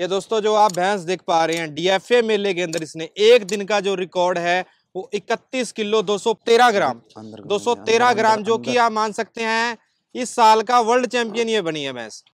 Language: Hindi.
ये दोस्तों जो आप भैंस देख पा रहे हैं डीएफए मेले के अंदर इसने एक दिन का जो रिकॉर्ड है वो 31 किलो 213 ग्राम 213 ग्राम जो कि आप मान सकते हैं इस साल का वर्ल्ड चैंपियन ये बनी है भैंस